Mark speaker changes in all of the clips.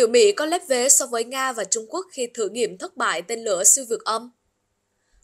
Speaker 1: Liệu Mỹ có lép vế so với Nga và Trung Quốc khi thử nghiệm thất bại tên lửa siêu vượt âm?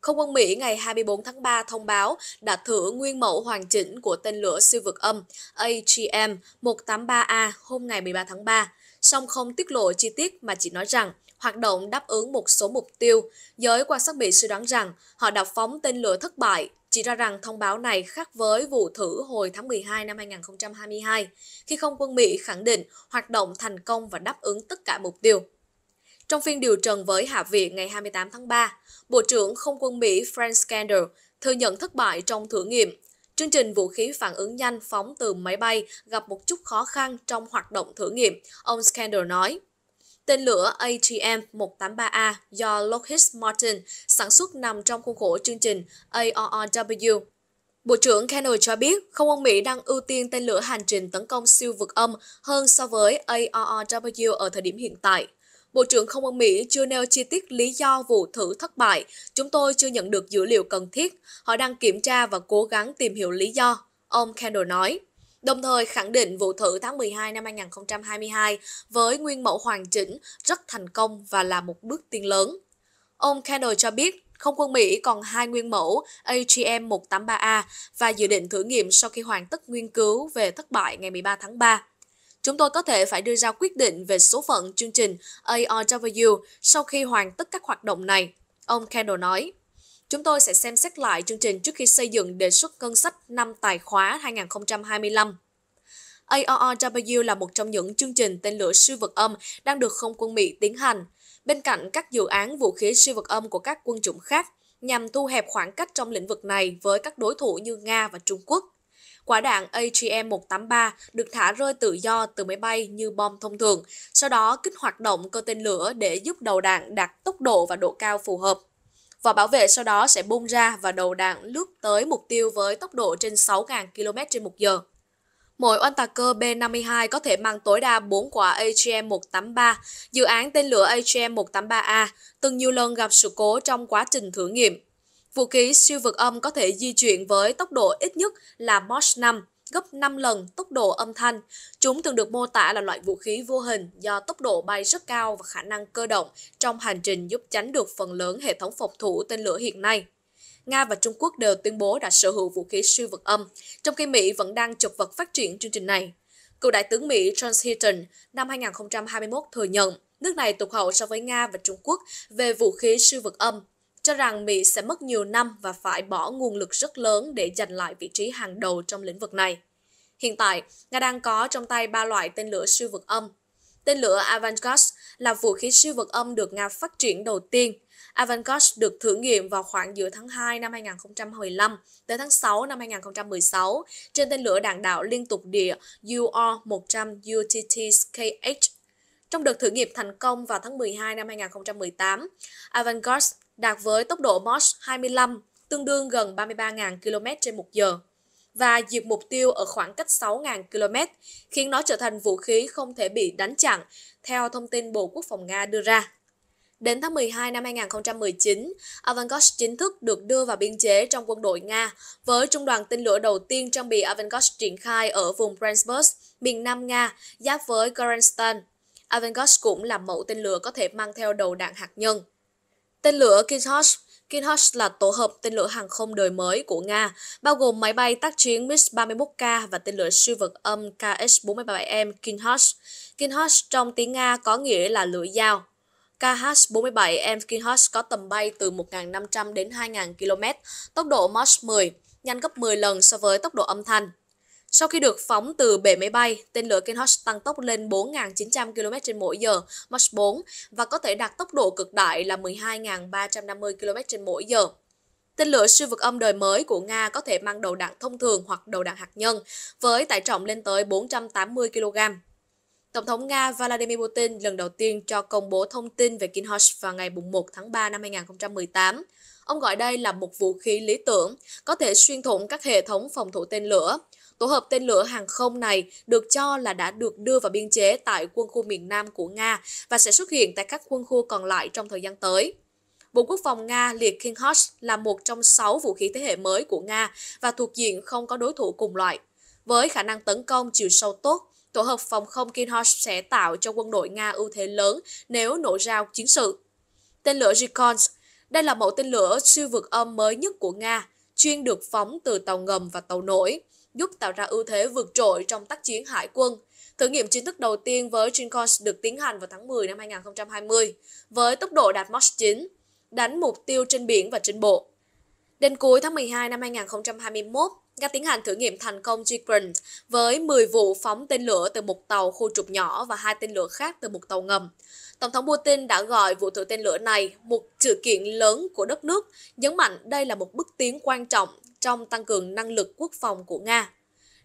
Speaker 1: Không quân Mỹ ngày 24 tháng 3 thông báo đã thử nguyên mẫu hoàn chỉnh của tên lửa siêu vượt âm AGM-183A hôm ngày 13 tháng 3, song không tiết lộ chi tiết mà chỉ nói rằng hoạt động đáp ứng một số mục tiêu. Giới quan sát Mỹ suy đoán rằng họ đã phóng tên lửa thất bại, chỉ ra rằng thông báo này khác với vụ thử hồi tháng 12 năm 2022, khi không quân Mỹ khẳng định hoạt động thành công và đáp ứng tất cả mục tiêu. Trong phiên điều trần với Hạ viện ngày 28 tháng 3, Bộ trưởng Không quân Mỹ Frank Scander thừa nhận thất bại trong thử nghiệm. Chương trình vũ khí phản ứng nhanh phóng từ máy bay gặp một chút khó khăn trong hoạt động thử nghiệm, ông Scander nói. Tên lửa ATM-183A do Lockheed Martin sản xuất nằm trong khuôn khổ chương trình AORW. Bộ trưởng Kennel cho biết, không quân Mỹ đang ưu tiên tên lửa hành trình tấn công siêu vượt âm hơn so với AORW ở thời điểm hiện tại. Bộ trưởng Không quân Mỹ chưa nêu chi tiết lý do vụ thử thất bại. Chúng tôi chưa nhận được dữ liệu cần thiết. Họ đang kiểm tra và cố gắng tìm hiểu lý do, ông Kendall nói đồng thời khẳng định vụ thử tháng 12 năm 2022 với nguyên mẫu hoàn chỉnh rất thành công và là một bước tiến lớn. Ông Kendall cho biết không quân Mỹ còn hai nguyên mẫu AGM-183A và dự định thử nghiệm sau khi hoàn tất nghiên cứu về thất bại ngày 13 tháng 3. Chúng tôi có thể phải đưa ra quyết định về số phận chương trình ARW sau khi hoàn tất các hoạt động này, ông Kendall nói. Chúng tôi sẽ xem xét lại chương trình trước khi xây dựng đề xuất ngân sách năm tài khóa 2025. ARRW là một trong những chương trình tên lửa siêu vật âm đang được không quân Mỹ tiến hành, bên cạnh các dự án vũ khí siêu vật âm của các quân chủng khác, nhằm thu hẹp khoảng cách trong lĩnh vực này với các đối thủ như Nga và Trung Quốc. Quả đạn AGM-183 được thả rơi tự do từ máy bay như bom thông thường, sau đó kích hoạt động cơ tên lửa để giúp đầu đạn đạt tốc độ và độ cao phù hợp. Vỏ bảo vệ sau đó sẽ bung ra và đầu đạn lướt tới mục tiêu với tốc độ trên 6.000 km h Mỗi oanh cơ B-52 có thể mang tối đa 4 quả AGM-183. Dự án tên lửa AGM-183A từng nhiều lần gặp sự cố trong quá trình thử nghiệm. Vũ khí siêu vượt âm có thể di chuyển với tốc độ ít nhất là Mach 5, gấp 5 lần tốc độ âm thanh. Chúng thường được mô tả là loại vũ khí vô hình do tốc độ bay rất cao và khả năng cơ động trong hành trình giúp tránh được phần lớn hệ thống phòng thủ tên lửa hiện nay. Nga và Trung Quốc đều tuyên bố đã sở hữu vũ khí siêu vật âm, trong khi Mỹ vẫn đang chụp vật phát triển chương trình này. Cựu đại tướng Mỹ John Hitton năm 2021 thừa nhận nước này tụt hậu so với Nga và Trung Quốc về vũ khí siêu vật âm cho rằng Mỹ sẽ mất nhiều năm và phải bỏ nguồn lực rất lớn để giành lại vị trí hàng đầu trong lĩnh vực này. Hiện tại, Nga đang có trong tay ba loại tên lửa siêu vượt âm. Tên lửa Avangard là vũ khí siêu vượt âm được Nga phát triển đầu tiên. Avangard được thử nghiệm vào khoảng giữa tháng 2 năm 2015 tới tháng 6 năm 2016 trên tên lửa đạn đạo liên tục địa UR-100 UTTKH trong đợt thử nghiệm thành công vào tháng 12 năm 2018, Avangard đạt với tốc độ Mach 25, tương đương gần 33.000 km trên một giờ và diệt mục tiêu ở khoảng cách 6.000 km, khiến nó trở thành vũ khí không thể bị đánh chặn, theo thông tin Bộ Quốc phòng Nga đưa ra. Đến tháng 12 năm 2019, Avangard chính thức được đưa vào biên chế trong quân đội Nga với trung đoàn tên lửa đầu tiên trang bị Avangard triển khai ở vùng Bryansk, miền Nam Nga, giáp với Kyrgyzstan. Avengers cũng là mẫu tên lửa có thể mang theo đầu đạn hạt nhân. Tên lửa Kintosh Kintosh là tổ hợp tên lửa hàng không đời mới của Nga, bao gồm máy bay tác chiến MiG-31K và tên lửa siêu vật âm KH-47M Kintosh. Kintosh trong tiếng Nga có nghĩa là lưỡi dao. KH-47M Kintosh có tầm bay từ 1.500 đến 2.000 km, tốc độ Mach 10, nhanh gấp 10 lần so với tốc độ âm thanh. Sau khi được phóng từ bể máy bay, tên lửa Kinhos tăng tốc lên 4.900 km h Mach 4 và có thể đạt tốc độ cực đại là 12.350 km h Tên lửa siêu vực âm đời mới của Nga có thể mang đầu đạn thông thường hoặc đầu đạn hạt nhân, với tải trọng lên tới 480 kg. Tổng thống Nga Vladimir Putin lần đầu tiên cho công bố thông tin về Kinhos vào ngày 1 tháng 3 năm 2018. Ông gọi đây là một vũ khí lý tưởng, có thể xuyên thủng các hệ thống phòng thủ tên lửa, Tổ hợp tên lửa hàng không này được cho là đã được đưa vào biên chế tại quân khu miền Nam của Nga và sẽ xuất hiện tại các quân khu còn lại trong thời gian tới. Bộ Quốc phòng Nga liệt Kinghorst là một trong 6 vũ khí thế hệ mới của Nga và thuộc diện không có đối thủ cùng loại. Với khả năng tấn công chiều sâu tốt, tổ hợp phòng không Kinghorst sẽ tạo cho quân đội Nga ưu thế lớn nếu nổ rao chiến sự. Tên lửa Zhikons Đây là mẫu tên lửa siêu vượt âm mới nhất của Nga, chuyên được phóng từ tàu ngầm và tàu nổi giúp tạo ra ưu thế vượt trội trong tác chiến hải quân. Thử nghiệm chính thức đầu tiên với Trinkons được tiến hành vào tháng 10 năm 2020 với tốc độ đạt Mach 9, đánh mục tiêu trên biển và trên bộ. Đến cuối tháng 12 năm 2021, nga tiến hành thử nghiệm thành công Gigbrand với 10 vụ phóng tên lửa từ một tàu khu trục nhỏ và hai tên lửa khác từ một tàu ngầm. Tổng thống Putin đã gọi vụ thử tên lửa này một sự kiện lớn của đất nước, nhấn mạnh đây là một bước tiến quan trọng trong tăng cường năng lực quốc phòng của Nga.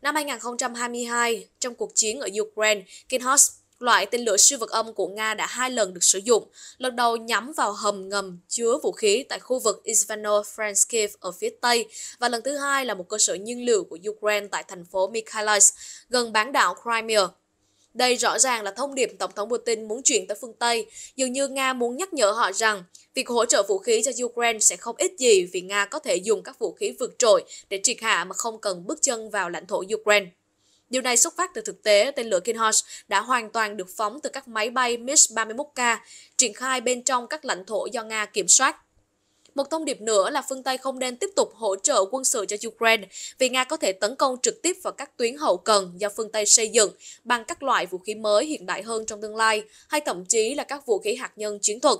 Speaker 1: Năm 2022, trong cuộc chiến ở Ukraine, Kinhos, loại tên lửa siêu vật âm của Nga đã hai lần được sử dụng, lần đầu nhắm vào hầm ngầm chứa vũ khí tại khu vực Ivano-Frankivsk ở phía Tây và lần thứ hai là một cơ sở nhiên liệu của Ukraine tại thành phố Mykolaiv, gần bán đảo Crimea. Đây rõ ràng là thông điệp Tổng thống Putin muốn chuyển tới phương Tây, dường như Nga muốn nhắc nhở họ rằng việc hỗ trợ vũ khí cho Ukraine sẽ không ít gì vì Nga có thể dùng các vũ khí vượt trội để triệt hạ mà không cần bước chân vào lãnh thổ Ukraine. Điều này xuất phát từ thực tế tên lửa Kinhorst đã hoàn toàn được phóng từ các máy bay MiG-31K triển khai bên trong các lãnh thổ do Nga kiểm soát. Một thông điệp nữa là phương Tây không nên tiếp tục hỗ trợ quân sự cho Ukraine vì Nga có thể tấn công trực tiếp vào các tuyến hậu cần do phương Tây xây dựng bằng các loại vũ khí mới hiện đại hơn trong tương lai hay thậm chí là các vũ khí hạt nhân chiến thuật.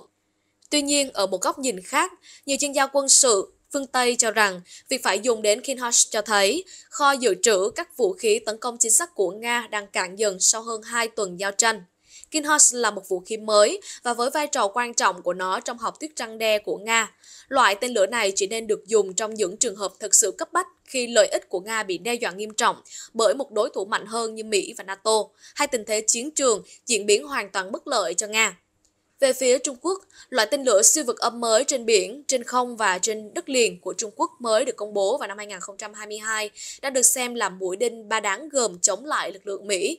Speaker 1: Tuy nhiên, ở một góc nhìn khác, nhiều chuyên gia quân sự phương Tây cho rằng việc phải dùng đến Kinhosh cho thấy kho dự trữ các vũ khí tấn công chính xác của Nga đang cạn dần sau hơn 2 tuần giao tranh. Kinhus là một vũ khí mới và với vai trò quan trọng của nó trong học thuyết răng đe của Nga. Loại tên lửa này chỉ nên được dùng trong những trường hợp thực sự cấp bách khi lợi ích của Nga bị đe dọa nghiêm trọng bởi một đối thủ mạnh hơn như Mỹ và NATO, hay tình thế chiến trường diễn biến hoàn toàn bất lợi cho Nga. Về phía Trung Quốc, loại tên lửa siêu vực âm mới trên biển, trên không và trên đất liền của Trung Quốc mới được công bố vào năm 2022 đã được xem là mũi đinh ba đáng gồm chống lại lực lượng Mỹ.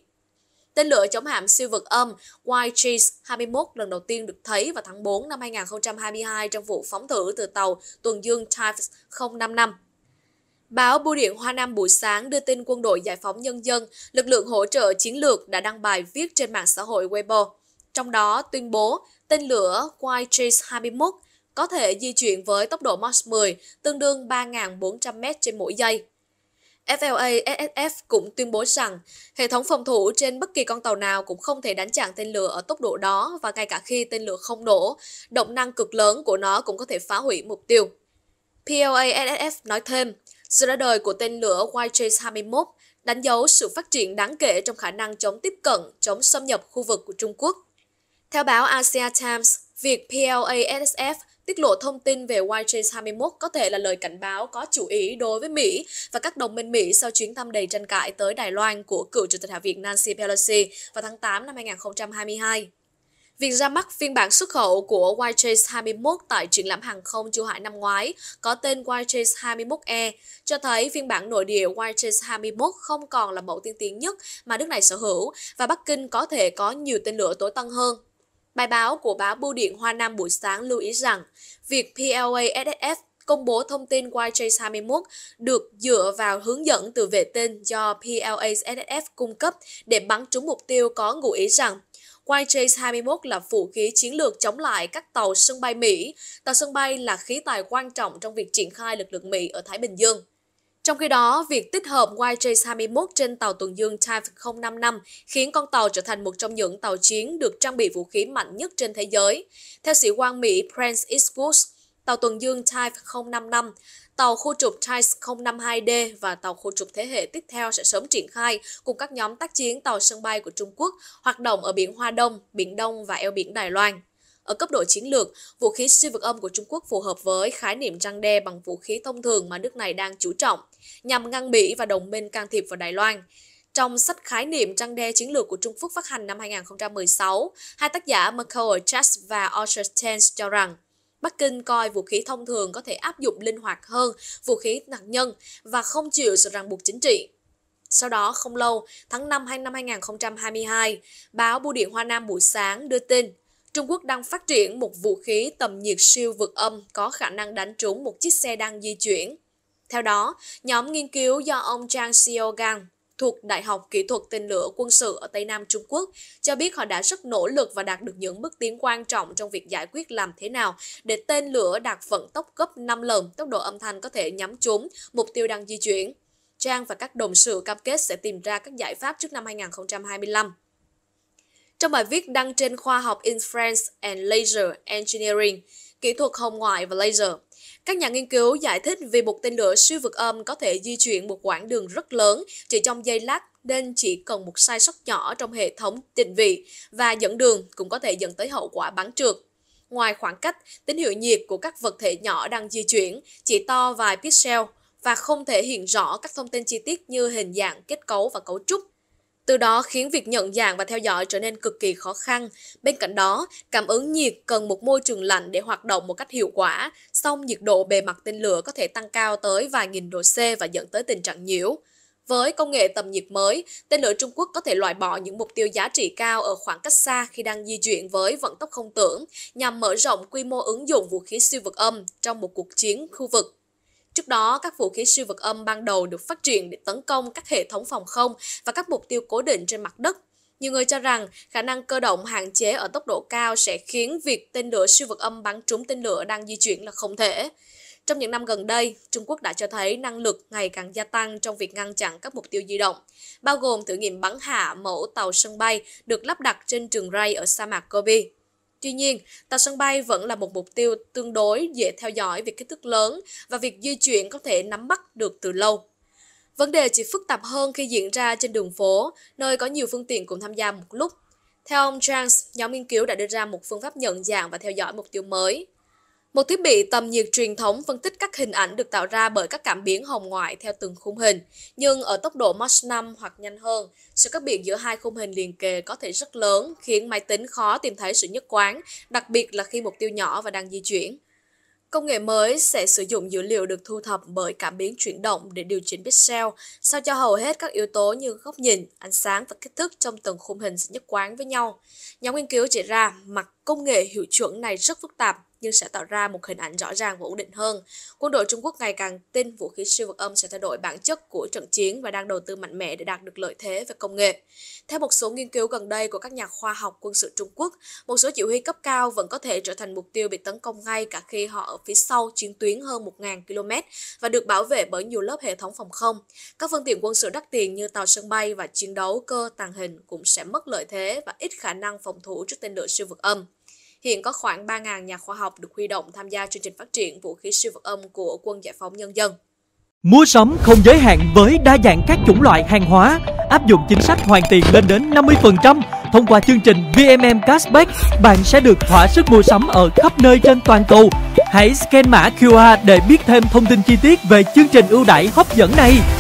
Speaker 1: Tên lửa chống hạm siêu vật âm YGS-21 lần đầu tiên được thấy vào tháng 4 năm 2022 trong vụ phóng thử từ tàu tuần dương Typhus 055 Báo Bưu điện Hoa Nam buổi sáng đưa tin quân đội giải phóng nhân dân, lực lượng hỗ trợ chiến lược đã đăng bài viết trên mạng xã hội Weibo. Trong đó tuyên bố tên lửa YGS-21 có thể di chuyển với tốc độ Mach 10, tương đương 3.400m trên mỗi giây. FLA SSF cũng tuyên bố rằng hệ thống phòng thủ trên bất kỳ con tàu nào cũng không thể đánh chặn tên lửa ở tốc độ đó và ngay cả khi tên lửa không nổ, động năng cực lớn của nó cũng có thể phá hủy mục tiêu. PLA SSF nói thêm, sự ra đời của tên lửa White YJ-21 đánh dấu sự phát triển đáng kể trong khả năng chống tiếp cận, chống xâm nhập khu vực của Trung Quốc. Theo báo Asia Times, việc PLA SSF Tiết lộ thông tin về Y-21 có thể là lời cảnh báo có chủ ý đối với Mỹ và các đồng minh Mỹ sau chuyến thăm đầy tranh cãi tới Đài Loan của cựu Chủ tịch Hạ viện Nancy Pelosi vào tháng 8 năm 2022. Việc ra mắt phiên bản xuất khẩu của YJS 21 tại triển lãm hàng không châu Hải năm ngoái có tên YJS 21E cho thấy phiên bản nội địa YJS 21 không còn là mẫu tiên tiến nhất mà nước này sở hữu và Bắc Kinh có thể có nhiều tên lửa tối tân hơn Bài báo của báo Bưu điện Hoa Nam buổi sáng lưu ý rằng, việc PLASSF công bố thông tin YJS 21 được dựa vào hướng dẫn từ vệ tinh do PLASSF cung cấp để bắn trúng mục tiêu có ngụ ý rằng YJ-21 là vũ khí chiến lược chống lại các tàu sân bay Mỹ. Tàu sân bay là khí tài quan trọng trong việc triển khai lực lượng Mỹ ở Thái Bình Dương. Trong khi đó, việc tích hợp YJ-21 trên tàu tuần dương Type 055 khiến con tàu trở thành một trong những tàu chiến được trang bị vũ khí mạnh nhất trên thế giới. Theo sĩ quan Mỹ Prince Eastwood, tàu tuần dương Type 055, tàu khu trục Type 052D và tàu khu trục thế hệ tiếp theo sẽ sớm triển khai cùng các nhóm tác chiến tàu sân bay của Trung Quốc hoạt động ở biển Hoa Đông, Biển Đông và eo biển Đài Loan. Ở cấp độ chiến lược, vũ khí siêu vực âm của Trung Quốc phù hợp với khái niệm răng đe bằng vũ khí thông thường mà nước này đang chú trọng, nhằm ngăn Mỹ và đồng minh can thiệp vào Đài Loan. Trong sách khái niệm răng đe chiến lược của Trung Quốc phát hành năm 2016, hai tác giả Michael Chas và Archer Tens cho rằng Bắc Kinh coi vũ khí thông thường có thể áp dụng linh hoạt hơn vũ khí hạt nhân và không chịu sự ràng buộc chính trị. Sau đó không lâu, tháng 5 năm 2022, báo Bưu điện Hoa Nam buổi sáng đưa tin Trung Quốc đang phát triển một vũ khí tầm nhiệt siêu vượt âm có khả năng đánh trúng một chiếc xe đang di chuyển. Theo đó, nhóm nghiên cứu do ông Zhang Xiaogang thuộc Đại học Kỹ thuật Tên lửa Quân sự ở Tây Nam Trung Quốc cho biết họ đã rất nỗ lực và đạt được những bước tiến quan trọng trong việc giải quyết làm thế nào để tên lửa đạt vận tốc gấp 5 lần tốc độ âm thanh có thể nhắm trúng mục tiêu đang di chuyển. Trang và các đồng sự cam kết sẽ tìm ra các giải pháp trước năm 2025. Trong bài viết đăng trên khoa học Inference and Laser Engineering, kỹ thuật hồng ngoại và laser, các nhà nghiên cứu giải thích vì một tên lửa siêu vượt âm có thể di chuyển một quãng đường rất lớn chỉ trong giây lát nên chỉ cần một sai sót nhỏ trong hệ thống định vị và dẫn đường cũng có thể dẫn tới hậu quả bắn trượt. Ngoài khoảng cách, tín hiệu nhiệt của các vật thể nhỏ đang di chuyển chỉ to vài pixel và không thể hiện rõ các thông tin chi tiết như hình dạng, kết cấu và cấu trúc từ đó khiến việc nhận dạng và theo dõi trở nên cực kỳ khó khăn. Bên cạnh đó, cảm ứng nhiệt cần một môi trường lạnh để hoạt động một cách hiệu quả, song nhiệt độ bề mặt tên lửa có thể tăng cao tới vài nghìn độ C và dẫn tới tình trạng nhiễu. Với công nghệ tầm nhiệt mới, tên lửa Trung Quốc có thể loại bỏ những mục tiêu giá trị cao ở khoảng cách xa khi đang di chuyển với vận tốc không tưởng, nhằm mở rộng quy mô ứng dụng vũ khí siêu vật âm trong một cuộc chiến khu vực Trước đó, các vũ khí siêu vật âm ban đầu được phát triển để tấn công các hệ thống phòng không và các mục tiêu cố định trên mặt đất. Nhiều người cho rằng khả năng cơ động hạn chế ở tốc độ cao sẽ khiến việc tên lửa siêu vật âm bắn trúng tên lửa đang di chuyển là không thể. Trong những năm gần đây, Trung Quốc đã cho thấy năng lực ngày càng gia tăng trong việc ngăn chặn các mục tiêu di động, bao gồm thử nghiệm bắn hạ mẫu tàu sân bay được lắp đặt trên trường ray ở sa mạc Gobi. Tuy nhiên, tàu sân bay vẫn là một mục tiêu tương đối dễ theo dõi vì kích thước lớn và việc di chuyển có thể nắm bắt được từ lâu. Vấn đề chỉ phức tạp hơn khi diễn ra trên đường phố, nơi có nhiều phương tiện cùng tham gia một lúc. Theo ông Trans, nhóm nghiên cứu đã đưa ra một phương pháp nhận dạng và theo dõi mục tiêu mới. Một thiết bị tầm nhiệt truyền thống phân tích các hình ảnh được tạo ra bởi các cảm biến hồng ngoại theo từng khung hình, nhưng ở tốc độ Mach 5 hoặc nhanh hơn, sự khác biệt giữa hai khung hình liền kề có thể rất lớn, khiến máy tính khó tìm thấy sự nhất quán, đặc biệt là khi mục tiêu nhỏ và đang di chuyển. Công nghệ mới sẽ sử dụng dữ liệu được thu thập bởi cảm biến chuyển động để điều chỉnh pixel, sao cho hầu hết các yếu tố như góc nhìn, ánh sáng và kích thước trong từng khung hình sẽ nhất quán với nhau. Nhóm nghiên cứu chỉ ra, mặt công nghệ hiệu chuẩn này rất phức tạp nhưng sẽ tạo ra một hình ảnh rõ ràng và ổn định hơn. Quân đội Trung Quốc ngày càng tin vũ khí siêu vật âm sẽ thay đổi bản chất của trận chiến và đang đầu tư mạnh mẽ để đạt được lợi thế về công nghệ. Theo một số nghiên cứu gần đây của các nhà khoa học quân sự Trung Quốc, một số chỉ huy cấp cao vẫn có thể trở thành mục tiêu bị tấn công ngay cả khi họ ở phía sau chiến tuyến hơn 1.000 km và được bảo vệ bởi nhiều lớp hệ thống phòng không. Các phương tiện quân sự đắt tiền như tàu sân bay và chiến đấu cơ tàng hình cũng sẽ mất lợi thế và ít khả năng phòng thủ trước tên lửa siêu vực âm. Hiện có khoảng 3.000 nhà khoa học được huy động tham gia chương trình phát triển vũ khí siêu vật âm của Quân Giải phóng Nhân dân. Mua sắm không giới hạn với đa dạng các chủng loại hàng hóa, áp dụng chính sách hoàn tiền lên đến 50% thông qua chương trình VMM Cashback, bạn sẽ được thỏa sức mua sắm ở khắp nơi trên toàn cầu. Hãy scan mã QR để biết thêm thông tin chi tiết về chương trình ưu đãi hấp dẫn này.